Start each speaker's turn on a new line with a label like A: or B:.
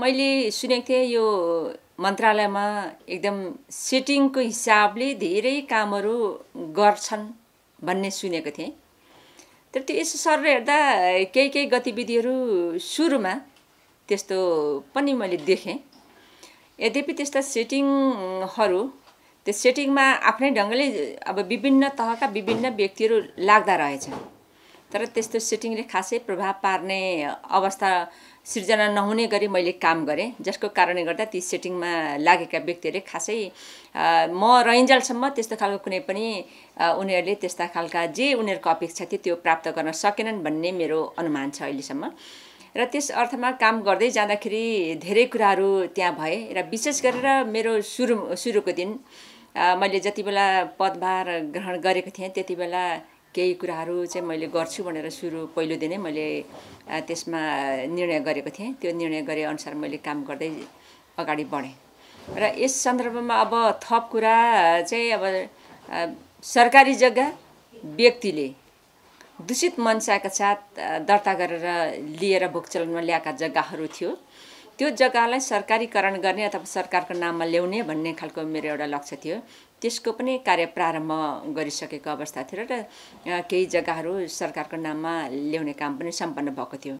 A: मैले सुनेको थिएँ यो मन्त्रालयमा एकदम सेटिङको हिसाबले धेरै कामहरू गर्छन् भन्ने सुनेको थिएँ तर त्यो यसो सर हेर्दा केही केही गतिविधिहरू सुरुमा त्यस्तो पनि मैले देखेँ यद्यपि त्यस्ता सेटिङहरू त्यो सेटिङमा आफ्नै ढङ्गले अब विभिन्न तहका विभिन्न व्यक्तिहरू लाग्दा रहेछन् तर त्यस्तो सेटिङले खासै प्रभाव पार्ने अवस्था सिर्जना नहुने गरी मैले काम गरेँ जसको कारणले गर्दा ती सेटिङमा लागेका व्यक्तिहरूले खासै म रहन्जेलसम्म त्यस्तो खालको कुनै पनि उनीहरूले त्यस्ता खालका जे उनीहरूको अपेक्षा थियो त्यो प्राप्त गर्न सकेनन् भन्ने मेरो अनुमान छ अहिलेसम्म र त्यस अर्थमा काम गर्दै जाँदाखेरि धेरै कुराहरू त्यहाँ भए र विशेष गरेर मेरो सुरु सुरुको दिन मैले जति बेला पदभार ग्रहण गरेको थिएँ त्यति बेला केही कुराहरू चाहिँ मैले गर्छु भनेर सुरु पहिलो दिनै मैले त्यसमा निर्णय गरेको थिएँ त्यो निर्णय गरे अनुसार मैले काम गर्दै अगाडि बढेँ र यस सन्दर्भमा अब थप कुरा चाहिँ अब सरकारी जग्गा व्यक्तिले दूषित मनसाका साथ दर्ता गरेर लिएर भोगचलनमा ल्याएका जग्गाहरू थियो त्यो जग्गालाई सरकारीकरण गर्ने अथवा सरकारको नाममा ल्याउने भन्ने खालको मेरो एउटा लक्ष्य थियो त्यसको पनि कार्य प्रारम्भ गरिसकेको अवस्था थियो र केही जग्गाहरू सरकारको नाममा ल्याउने काम पनि सम्पन्न भएको थियो